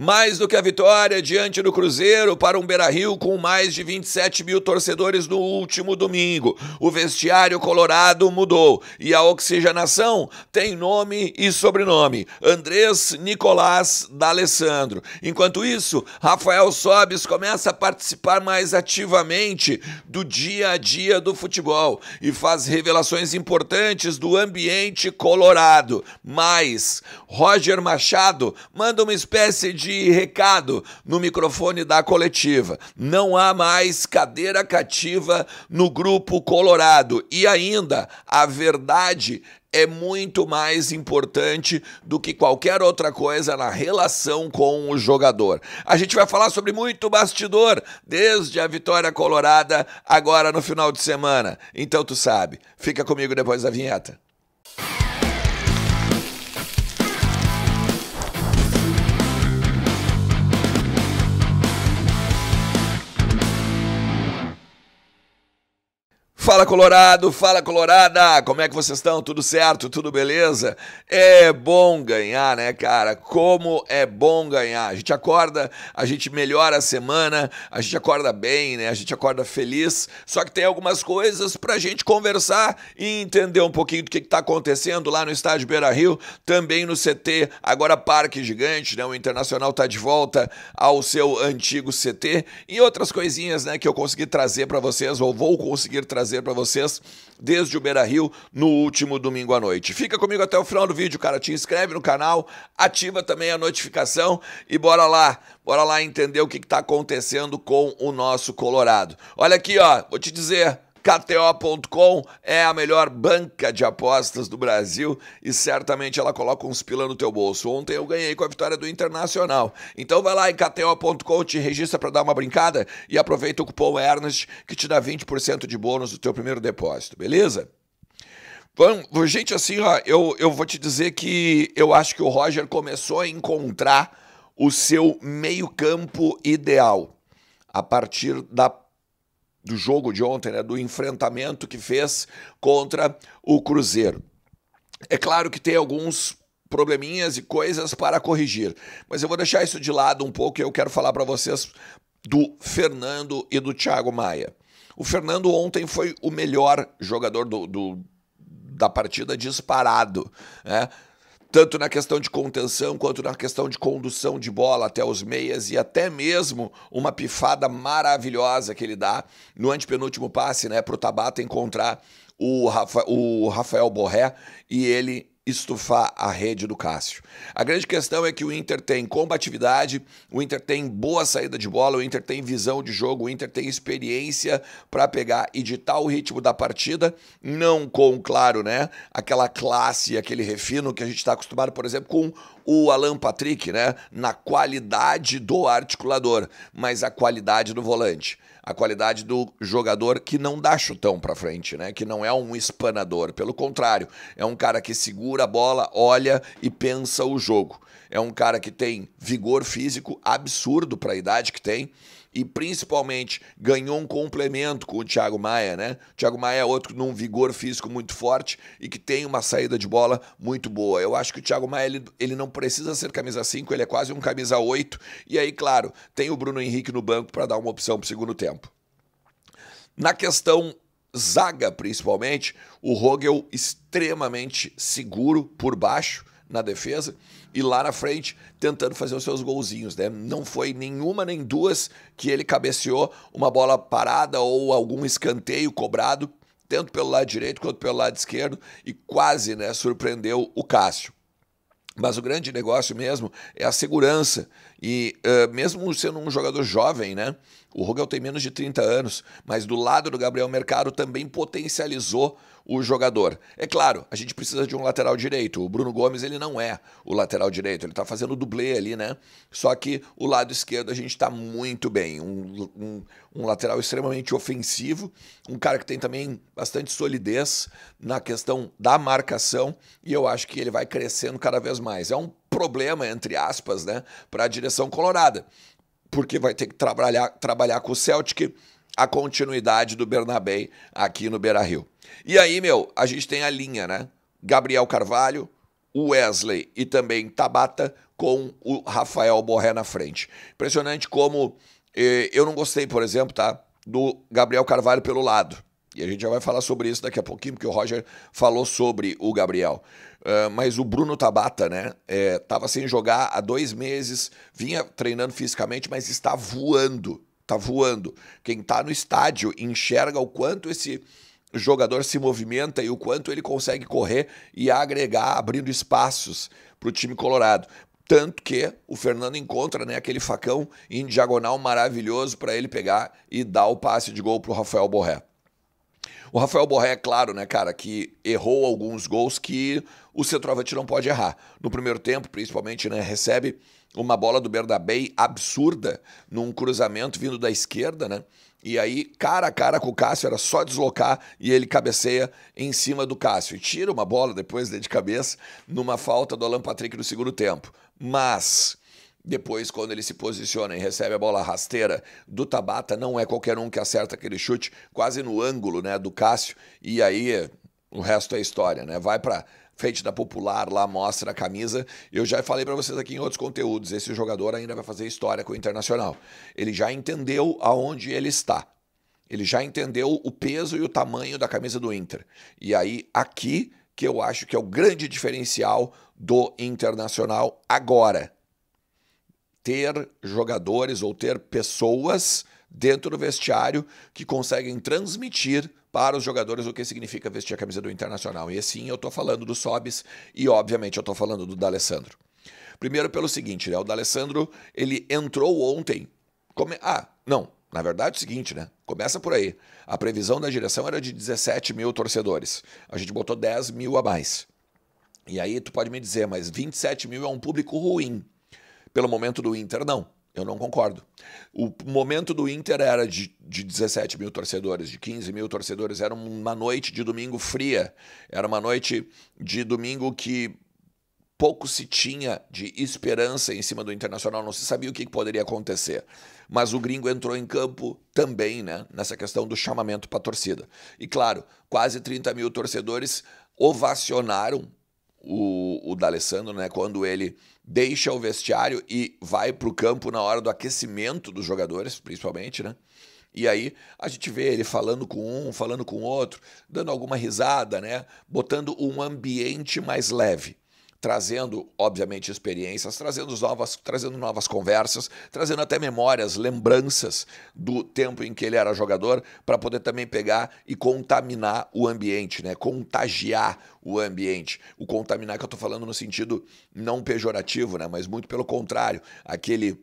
Mais do que a vitória diante do Cruzeiro para um Beira-Rio com mais de 27 mil torcedores no último domingo, o vestiário colorado mudou e a oxigenação tem nome e sobrenome: Andrés Nicolás D'Alessandro. Enquanto isso, Rafael Sobes começa a participar mais ativamente do dia a dia do futebol e faz revelações importantes do ambiente colorado. Mas Roger Machado manda uma espécie de de recado no microfone da coletiva. Não há mais cadeira cativa no grupo Colorado. E ainda, a verdade é muito mais importante do que qualquer outra coisa na relação com o jogador. A gente vai falar sobre muito bastidor desde a vitória colorada agora no final de semana. Então tu sabe, fica comigo depois da vinheta. Fala Colorado, fala Colorada, como é que vocês estão? Tudo certo? Tudo beleza? É bom ganhar, né, cara? Como é bom ganhar. A gente acorda, a gente melhora a semana, a gente acorda bem, né? A gente acorda feliz. Só que tem algumas coisas pra gente conversar e entender um pouquinho do que, que tá acontecendo lá no estádio Beira Rio, também no CT, agora Parque Gigante, né? O Internacional tá de volta ao seu antigo CT e outras coisinhas, né, que eu consegui trazer para vocês, ou vou conseguir trazer trazer para vocês desde o Beira Rio no último domingo à noite. Fica comigo até o final do vídeo, cara. Te inscreve no canal, ativa também a notificação e bora lá, bora lá entender o que está acontecendo com o nosso Colorado. Olha aqui, ó, vou te dizer. KTO.com é a melhor banca de apostas do Brasil e certamente ela coloca uns pila no teu bolso. Ontem eu ganhei com a vitória do Internacional. Então vai lá em KTO.com, te registra para dar uma brincada e aproveita o cupom Ernest que te dá 20% de bônus do teu primeiro depósito, beleza? Bom, gente, assim, ó, eu, eu vou te dizer que eu acho que o Roger começou a encontrar o seu meio-campo ideal a partir da do jogo de ontem, né, do enfrentamento que fez contra o Cruzeiro. É claro que tem alguns probleminhas e coisas para corrigir, mas eu vou deixar isso de lado um pouco e eu quero falar para vocês do Fernando e do Thiago Maia. O Fernando ontem foi o melhor jogador do, do da partida disparado, né? tanto na questão de contenção quanto na questão de condução de bola até os meias e até mesmo uma pifada maravilhosa que ele dá no antepenúltimo passe, né, para o Tabata encontrar o, Rafa, o Rafael Borré e ele estufar a rede do Cássio. A grande questão é que o Inter tem combatividade, o Inter tem boa saída de bola, o Inter tem visão de jogo, o Inter tem experiência para pegar e ditar o ritmo da partida, não com, claro, né, aquela classe, aquele refino que a gente está acostumado, por exemplo, com o Alan Patrick, né, na qualidade do articulador, mas a qualidade do volante a qualidade do jogador que não dá chutão para frente, né? Que não é um espanador, pelo contrário, é um cara que segura a bola, olha e pensa o jogo. É um cara que tem vigor físico absurdo para a idade que tem e principalmente ganhou um complemento com o Thiago Maia, né? O Thiago Maia é outro num vigor físico muito forte e que tem uma saída de bola muito boa. Eu acho que o Thiago Maia ele, ele não precisa ser camisa 5, ele é quase um camisa 8. E aí, claro, tem o Bruno Henrique no banco para dar uma opção para o segundo tempo. Na questão zaga, principalmente, o Rogel extremamente seguro por baixo na defesa e lá na frente tentando fazer os seus golzinhos, né? Não foi nenhuma nem duas que ele cabeceou uma bola parada ou algum escanteio cobrado, tanto pelo lado direito quanto pelo lado esquerdo, e quase, né, surpreendeu o Cássio. Mas o grande negócio mesmo é a segurança. E uh, mesmo sendo um jogador jovem, né? O Rogel tem menos de 30 anos, mas do lado do Gabriel Mercado também potencializou o jogador. É claro, a gente precisa de um lateral direito. O Bruno Gomes, ele não é o lateral direito, ele está fazendo dublê ali, né? Só que o lado esquerdo a gente está muito bem. Um, um, um, lateral extremamente ofensivo, um cara que tem também bastante solidez na questão da marcação, e eu acho que ele vai crescendo cada vez mais. É um problema, entre aspas, né, para a direção colorada, porque vai ter que trabalhar, trabalhar com o Celtic a continuidade do Bernabé aqui no Beira-Rio. E aí, meu, a gente tem a linha, né? Gabriel Carvalho, Wesley e também Tabata com o Rafael Borré na frente. Impressionante como eh, eu não gostei, por exemplo, tá, do Gabriel Carvalho pelo lado. E a gente já vai falar sobre isso daqui a pouquinho, porque o Roger falou sobre o Gabriel. Uh, mas o Bruno Tabata, né? É, tava sem jogar há dois meses, vinha treinando fisicamente, mas está voando tá voando. Quem tá no estádio enxerga o quanto esse jogador se movimenta e o quanto ele consegue correr e agregar, abrindo espaços para o time colorado. Tanto que o Fernando encontra né, aquele facão em diagonal maravilhoso para ele pegar e dar o passe de gol para o Rafael Borré. O Rafael Borré, é claro, né, cara, que errou alguns gols que o centroavante não pode errar. No primeiro tempo, principalmente, né, recebe uma bola do Bernabé absurda num cruzamento vindo da esquerda, né? E aí, cara a cara com o Cássio, era só deslocar e ele cabeceia em cima do Cássio. E tira uma bola depois de cabeça numa falta do Alan Patrick no segundo tempo. Mas depois, quando ele se posiciona e recebe a bola rasteira do Tabata, não é qualquer um que acerta aquele chute quase no ângulo né, do Cássio. E aí o resto é história, né? Vai para feito da Popular lá mostra a camisa. Eu já falei para vocês aqui em outros conteúdos, esse jogador ainda vai fazer história com o Internacional. Ele já entendeu aonde ele está. Ele já entendeu o peso e o tamanho da camisa do Inter. E aí aqui que eu acho que é o grande diferencial do Internacional agora. Ter jogadores ou ter pessoas dentro do vestiário que conseguem transmitir para os jogadores o que significa vestir a camisa do Internacional. E sim, eu estou falando do Sobis e, obviamente, eu estou falando do D'Alessandro. Primeiro pelo seguinte, né? O D'Alessandro, ele entrou ontem. Come... Ah, não. Na verdade, é o seguinte, né? Começa por aí. A previsão da direção era de 17 mil torcedores. A gente botou 10 mil a mais. E aí tu pode me dizer, mas 27 mil é um público ruim. Pelo momento do Inter, não. Eu não concordo. O momento do Inter era de, de 17 mil torcedores, de 15 mil torcedores. Era uma noite de domingo fria. Era uma noite de domingo que pouco se tinha de esperança em cima do Internacional, não se sabia o que poderia acontecer. Mas o gringo entrou em campo também, né? Nessa questão do chamamento para a torcida. E claro, quase 30 mil torcedores ovacionaram o, o D'Alessandro, né? Quando ele deixa o vestiário e vai para o campo na hora do aquecimento dos jogadores, principalmente, né? E aí a gente vê ele falando com um, falando com outro, dando alguma risada, né? Botando um ambiente mais leve trazendo, obviamente, experiências, trazendo novas, trazendo novas conversas, trazendo até memórias, lembranças do tempo em que ele era jogador, para poder também pegar e contaminar o ambiente, né? Contagiar o ambiente. O contaminar que eu estou falando no sentido não pejorativo, né? Mas muito pelo contrário, aquele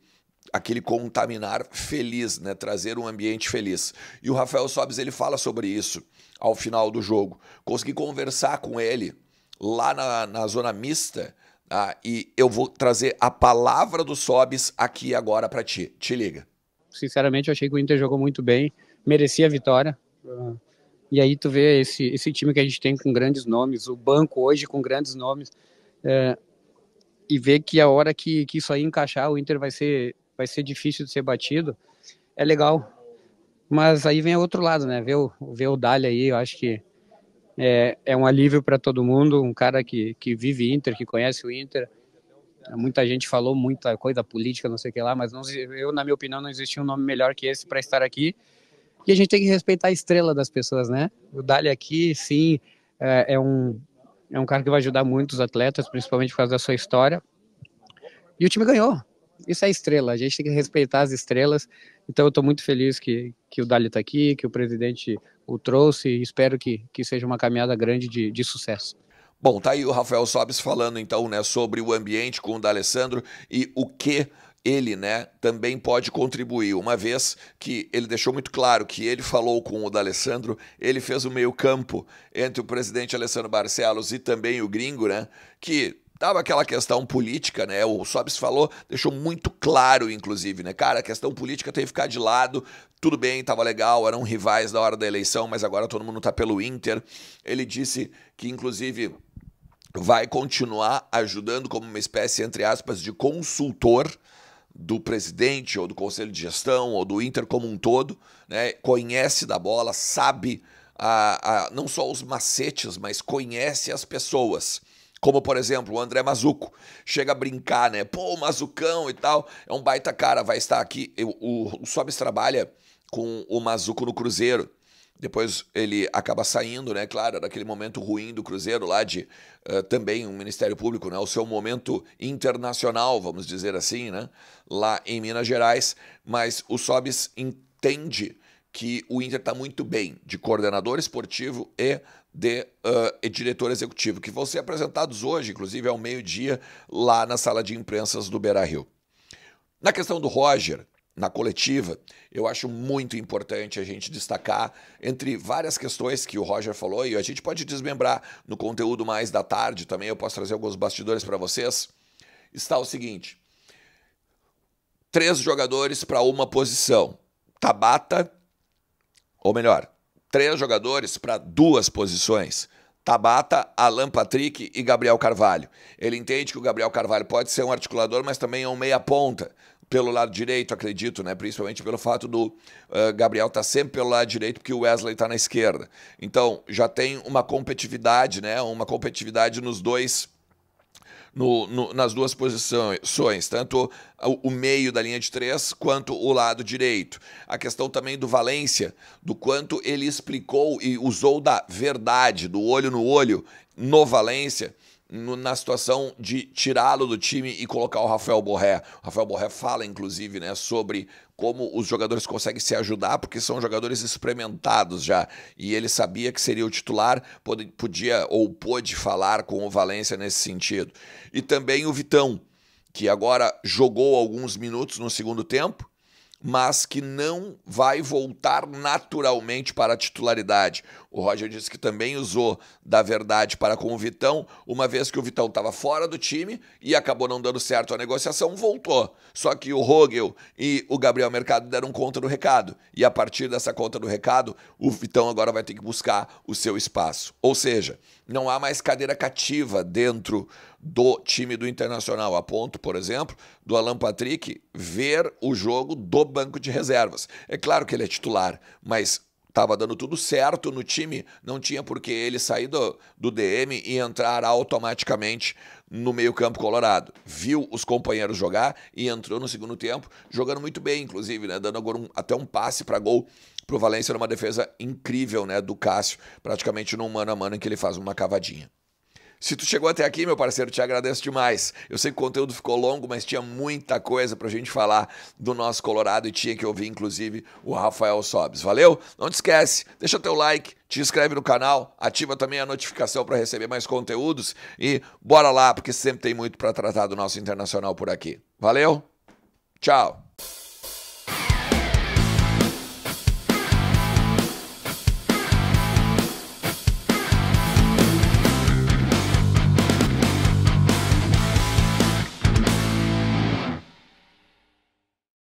aquele contaminar feliz, né? Trazer um ambiente feliz. E o Rafael Sobes ele fala sobre isso ao final do jogo. Consegui conversar com ele lá na, na zona mista tá? e eu vou trazer a palavra do Sobis aqui agora para ti. Te liga. Sinceramente, eu achei que o Inter jogou muito bem, merecia a vitória. Ah, e aí tu vê esse, esse time que a gente tem com grandes nomes, o banco hoje com grandes nomes, eh, e ver que a hora que, que isso aí encaixar, o Inter vai ser, vai ser difícil de ser batido, é legal. Mas aí vem outro lado, né? Ver o, ver o Dali aí, eu acho que é, é um alívio para todo mundo, um cara que, que vive Inter, que conhece o Inter. Muita gente falou muita coisa política, não sei o que lá, mas não, eu, na minha opinião, não existia um nome melhor que esse para estar aqui. E a gente tem que respeitar a estrela das pessoas, né? O Dali aqui, sim, é, é um, é um cara que vai ajudar muitos atletas, principalmente por causa da sua história. E o time ganhou isso é estrela, a gente tem que respeitar as estrelas. Então eu estou muito feliz que, que o Dali está aqui, que o presidente o trouxe e espero que, que seja uma caminhada grande de, de sucesso. Bom, tá aí o Rafael Sobes falando então, né, sobre o ambiente com o D'Alessandro e o que ele, né, também pode contribuir, uma vez que ele deixou muito claro que ele falou com o D'Alessandro, ele fez o meio-campo entre o presidente Alessandro Barcelos e também o gringo, né, que tava aquela questão política, né? O Sobis falou, deixou muito claro, inclusive, né? Cara, a questão política tem que ficar de lado. Tudo bem, tava legal, eram rivais na hora da eleição, mas agora todo mundo tá pelo Inter. Ele disse que, inclusive, vai continuar ajudando como uma espécie, entre aspas, de consultor do presidente ou do conselho de gestão ou do Inter como um todo, né? Conhece da bola, sabe a, a, não só os macetes, mas conhece as pessoas. Como, por exemplo, o André Mazuco. Chega a brincar, né? Pô, Mazucão e tal. É um baita cara, vai estar aqui. O, o Sobes trabalha com o Mazuco no Cruzeiro. Depois ele acaba saindo, né? Claro, é daquele momento ruim do Cruzeiro lá de uh, também um Ministério Público, né? O seu momento internacional, vamos dizer assim, né? Lá em Minas Gerais. Mas o Sobes entende que o Inter está muito bem de coordenador esportivo e de uh, e diretor executivo, que vão ser apresentados hoje, inclusive ao meio-dia, lá na sala de imprensas do Beira Rio. Na questão do Roger, na coletiva, eu acho muito importante a gente destacar entre várias questões que o Roger falou, e a gente pode desmembrar no conteúdo mais da tarde também, eu posso trazer alguns bastidores para vocês. Está o seguinte: três jogadores para uma posição. Tabata, ou melhor, três jogadores para duas posições. Tabata, Alan Patrick e Gabriel Carvalho. Ele entende que o Gabriel Carvalho pode ser um articulador, mas também é um meia-ponta pelo lado direito, acredito, né? Principalmente pelo fato do uh, Gabriel estar tá sempre pelo lado direito, porque o Wesley está na esquerda. Então já tem uma competitividade, né? Uma competitividade nos dois no, no, nas duas posições, tanto o, o meio da linha de três quanto o lado direito. A questão também do Valência, do quanto ele explicou e usou da verdade, do olho no olho no Valência no, na situação de tirá-lo do time e colocar o Rafael Borré. O Rafael Borré fala, inclusive, né, sobre como os jogadores conseguem se ajudar, porque são jogadores experimentados já. E ele sabia que seria o titular, pode, podia ou pôde falar com o Valência nesse sentido. E também o Vitão, que agora jogou alguns minutos no segundo tempo mas que não vai voltar naturalmente para a titularidade. O Roger disse que também usou da verdade para com o Vitão, uma vez que o Vitão estava fora do time e acabou não dando certo a negociação, voltou. Só que o Rogel e o Gabriel Mercado deram conta do recado. E a partir dessa conta do recado, o Vitão agora vai ter que buscar o seu espaço. Ou seja, não há mais cadeira cativa dentro do time do Internacional, a ponto, por exemplo, do Alan Patrick ver o jogo do banco de reservas. É claro que ele é titular, mas estava dando tudo certo no time, não tinha por que ele sair do, do DM e entrar automaticamente no meio-campo colorado. Viu os companheiros jogar e entrou no segundo tempo, jogando muito bem, inclusive, né? dando agora um, até um passe para gol para o Valência numa defesa incrível né? do Cássio, praticamente num mano a mano em que ele faz uma cavadinha. Se tu chegou até aqui, meu parceiro, te agradeço demais. Eu sei que o conteúdo ficou longo, mas tinha muita coisa pra gente falar do nosso Colorado e tinha que ouvir, inclusive, o Rafael Sobes. Valeu? Não te esquece, deixa teu like, te inscreve no canal, ativa também a notificação para receber mais conteúdos e bora lá, porque sempre tem muito para tratar do nosso internacional por aqui. Valeu? Tchau.